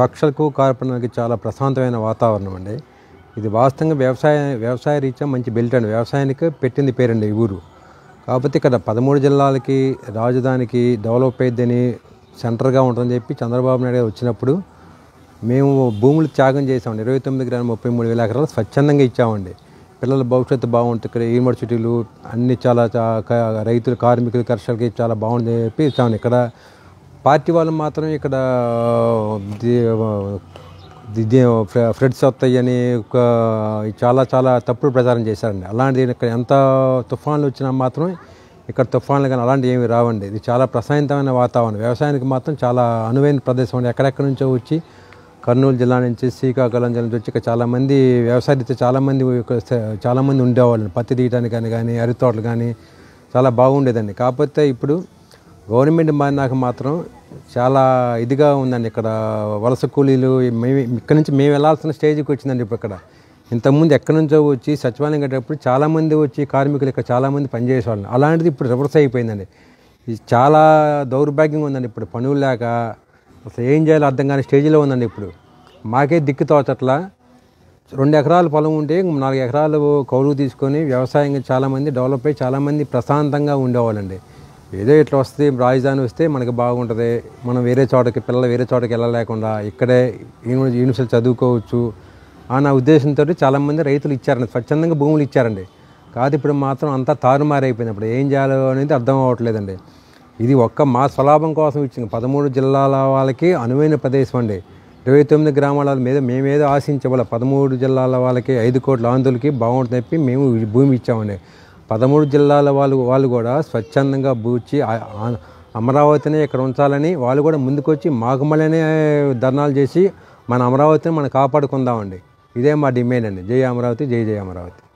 కక్షలకు కార్పణకి చాలా ప్రశాంతమైన వాతావరణం అండి ఇది వాస్తవంగా వ్యవసాయ వ్యవసాయ రీత్యా మంచి బెల్ట్ అండి వ్యవసాయానికి పెట్టింది పేరండి ఈ ఊరు కాకపోతే ఇక్కడ పదమూడు జిల్లాలకి రాజధానికి డెవలప్ అయిద్దని సెంటర్గా ఉంటుందని చెప్పి చంద్రబాబు నాయుడు గారు వచ్చినప్పుడు మేము భూములు త్యాగం చేసామండి ఇరవై తొమ్మిది గ్రామ ముప్పై మూడు వేల ఎకరాలు స్వచ్ఛందంగా ఇచ్చామండి పిల్లల భవిష్యత్తు బాగుంటుంది ఇక్కడ యూనివర్సిటీలు అన్ని చాలా రైతులు కార్మికులు కర్షకులకి చాలా బాగుంటుంది చెప్పి ఇచ్చామండి ఇక్కడ పార్టీ వాళ్ళు మాత్రం ఇక్కడ ఫ్రెడ్స్ వస్తాయని చాలా చాలా తప్పుడు ప్రచారం చేశారండి అలాంటిది ఇక్కడ ఎంత తుఫాన్లు వచ్చినా మాత్రం ఇక్కడ తుఫాన్లు కానీ అలాంటివి ఏమి రావండి ఇది చాలా ప్రశాంతమైన వాతావరణం వ్యవసాయానికి మాత్రం చాలా అనువైన ప్రదేశం అండి ఎక్కడెక్కడి నుంచో వచ్చి కర్నూలు జిల్లా నుంచి శ్రీకాకుళం జిల్లా నుంచి వచ్చి ఇక్కడ చాలామంది వ్యవసాయరీత్యా చాలామంది చాలామంది ఉండేవాళ్ళు పత్తి తీయడానికి కానీ కానీ అరితోటలు కానీ చాలా బాగుండేదండి కాకపోతే ఇప్పుడు గవర్నమెంట్ మారినాక మాత్రం చాలా ఇదిగా ఉందండి ఇక్కడ వలస కూలీలు మేము ఇక్కడ నుంచి మేము వెళ్ళాల్సిన స్టేజ్కి వచ్చిందండి ఇప్పుడు ఇక్కడ ఇంతకుముందు ఎక్కడి నుంచో వచ్చి సచివాలయం కట్టేటప్పుడు చాలామంది వచ్చి కార్మికులు ఇక్కడ చాలామంది పనిచేసేవాళ్ళు అలాంటిది ఇప్పుడు రివర్స్ అయిపోయిందండి ఇది చాలా దౌర్భాగ్యంగా ఉందండి ఇప్పుడు పనులు లేక అసలు ఏం చేయాలో అర్థం కాని స్టేజ్లో ఉందండి ఇప్పుడు మాకే దిక్కు తోచట్లా రెండు ఎకరాలు పొలం ఉంటే నాలుగు ఎకరాలు కౌలు తీసుకొని వ్యవసాయంగా చాలామంది డెవలప్ అయ్యి చాలామంది ప్రశాంతంగా ఉండేవాళ్ళండి ఏదో ఇట్లా వస్తుంది రాజధాని వస్తే మనకి బాగుంటుంది మనం వేరే చోటకి పిల్లలు వేరే చోటకి వెళ్ళలేకుండా ఇక్కడే యూనివర్సిటీ చదువుకోవచ్చు అన్న ఉద్దేశంతో చాలామంది రైతులు ఇచ్చారండి స్వచ్ఛందంగా భూములు ఇచ్చారండి కాదు ఇప్పుడు మాత్రం అంతా తారుమారైపోయింది అప్పుడు ఏం చేయాలో అనేది అర్థం అవ్వట్లేదండి ఇది ఒక్క మా స్వలాభం కోసం ఇచ్చింది పదమూడు జిల్లాల వాళ్ళకి అనువైన ప్రదేశం అండి ఇరవై తొమ్మిది గ్రామాల మీద మేమేదో ఆశించే వాళ్ళ పదమూడు జిల్లాల వాళ్ళకి ఐదు కోట్ల ఆంధ్రులకి బాగుంటుంది చెప్పి మేము భూమి ఇచ్చామండి పదమూడు జిల్లాల వాళ్ళు వాళ్ళు కూడా స్వచ్ఛందంగా బూచి అమరావతిని ఇక్కడ ఉంచాలని వాళ్ళు కూడా ముందుకొచ్చి మాకుమలనే ధర్నాలు చేసి మన అమరావతిని మనం కాపాడుకుందామండి ఇదే మా డిమాండ్ అండి జై అమరావతి జై జయ అమరావతి